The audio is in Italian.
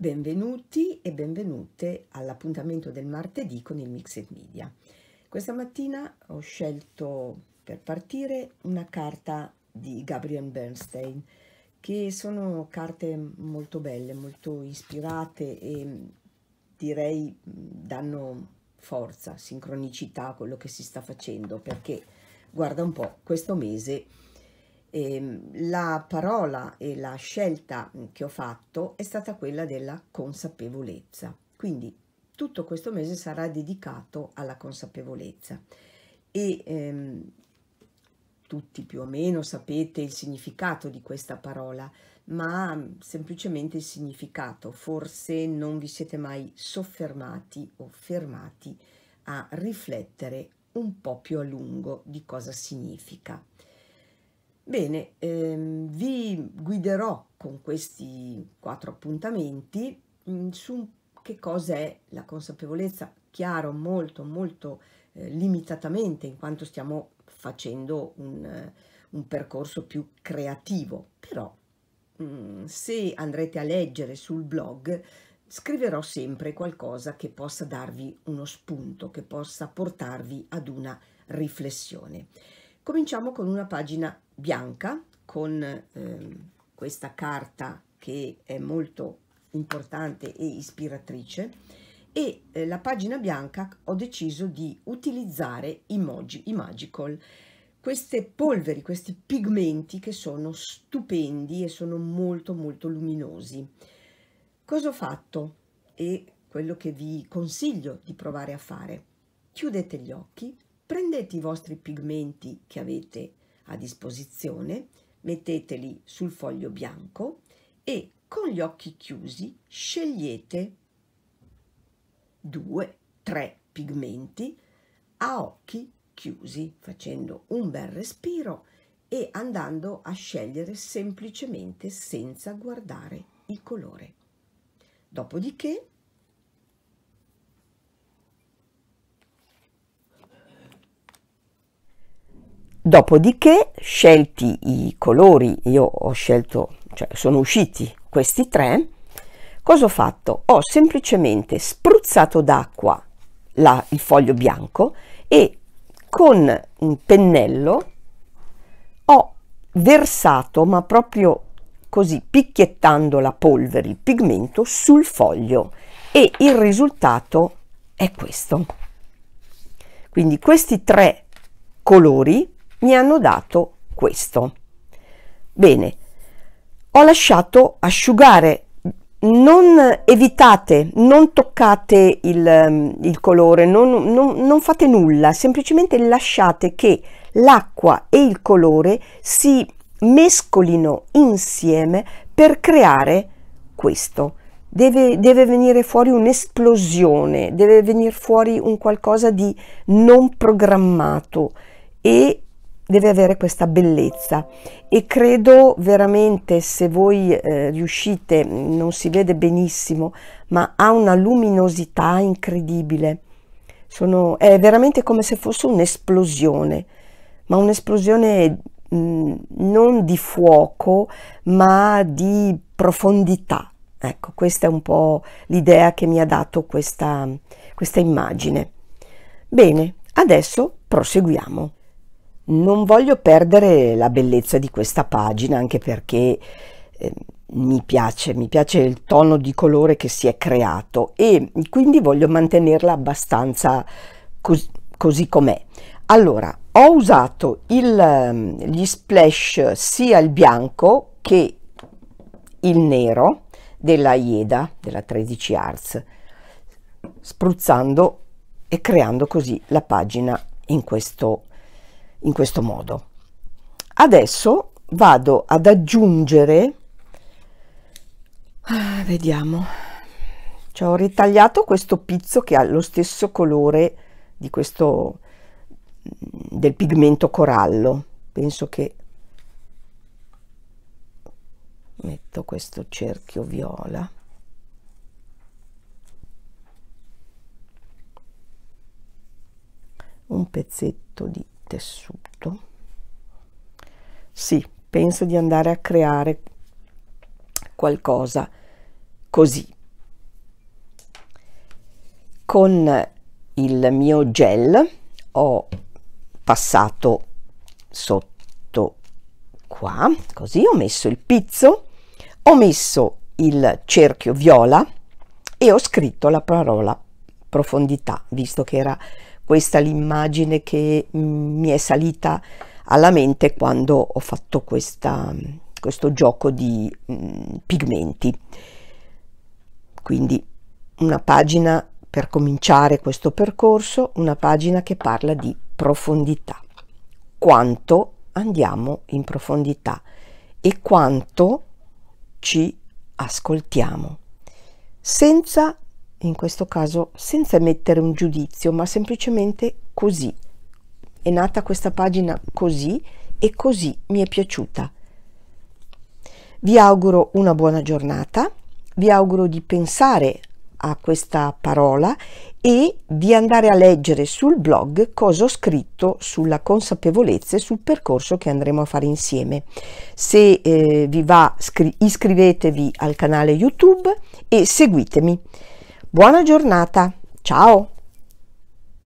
Benvenuti e benvenute all'appuntamento del martedì con il Mixed Media. Questa mattina ho scelto per partire una carta di Gabriel Bernstein, che sono carte molto belle, molto ispirate e mm, direi mm, danno forza, sincronicità a quello che si sta facendo, perché guarda un po', questo mese eh, la parola e la scelta che ho fatto è stata quella della consapevolezza. Quindi tutto questo mese sarà dedicato alla consapevolezza e ehm, tutti più o meno sapete il significato di questa parola, ma semplicemente il significato, forse non vi siete mai soffermati o fermati a riflettere un po' più a lungo di cosa significa. Bene, ehm, vi guiderò con questi quattro appuntamenti mh, mm, su che cosa è la consapevolezza, chiaro molto molto eh, limitatamente in quanto stiamo facendo un, eh, un percorso più creativo, però mh, mm, se andrete a leggere sul blog scriverò sempre qualcosa che possa darvi uno spunto, che possa portarvi ad una riflessione. Cominciamo con una pagina bianca con eh, questa carta che è molto importante e ispiratrice e eh, la pagina bianca ho deciso di utilizzare i i Magical, queste polveri, questi pigmenti che sono stupendi e sono molto molto luminosi. Cosa ho fatto e quello che vi consiglio di provare a fare? Chiudete gli occhi, prendete i vostri pigmenti che avete a disposizione, metteteli sul foglio bianco e con gli occhi chiusi scegliete due, tre pigmenti a occhi chiusi, facendo un bel respiro e andando a scegliere semplicemente senza guardare il colore. Dopodiché Dopodiché, scelti i colori, io ho scelto, cioè sono usciti questi tre, cosa ho fatto? Ho semplicemente spruzzato d'acqua la, il foglio bianco e con un pennello ho versato, ma proprio così picchiettando la polvere, il pigmento, sul foglio e il risultato è questo. Quindi questi tre colori mi hanno dato questo. Bene, ho lasciato asciugare non evitate, non toccate il, mm, il colore, non, non, non, fate nulla, semplicemente lasciate che l'acqua e il colore si mescolino insieme per creare questo. Deve, deve venire fuori un'esplosione, deve venire fuori un qualcosa di non programmato e deve avere questa bellezza e credo veramente se voi eh, riuscite, mm, non si vede benissimo, ma ha una luminosità incredibile. Sono, è veramente come se fosse un'esplosione, ma un'esplosione mm, non di fuoco, ma di profondità. Ecco, questa è un po' l'idea che mi ha dato questa, questa immagine. Bene, adesso proseguiamo. Non voglio perdere la bellezza di questa pagina anche perché eh, mi piace, mi piace il tono di colore che si è creato e quindi voglio mantenerla abbastanza cos così com'è. Allora, ho usato il, ehm, gli splash sia il bianco che il nero della IEDA, della 13 Arts, spruzzando e creando così la pagina in questo modo in questo modo. Adesso vado ad aggiungere, ah, vediamo, cioè, ho ritagliato questo pizzo che ha lo stesso colore di questo, mm, del pigmento corallo. Penso che metto questo cerchio viola. un pezzetto di tessuto sì penso di andare a creare qualcosa così con il mio gel ho passato sotto qua così ho messo il pizzo ho messo il cerchio viola e ho scritto la parola profondità visto che era questa l'immagine che mm, mi è salita alla mente quando ho fatto questa, questo gioco di mh, mm, pigmenti. Quindi una pagina per cominciare questo percorso, una pagina che parla di profondità. Quanto andiamo in profondità e quanto ci ascoltiamo, senza in questo caso senza emettere un giudizio, ma semplicemente così. È nata questa pagina così e così mi è piaciuta. Vi auguro una buona giornata, vi auguro di pensare a questa parola e di andare a leggere sul blog cosa ho scritto sulla consapevolezza e sul percorso che andremo a fare insieme. Se eh, vi va iscrivetevi al canale YouTube e seguitemi. Buona giornata, ciao!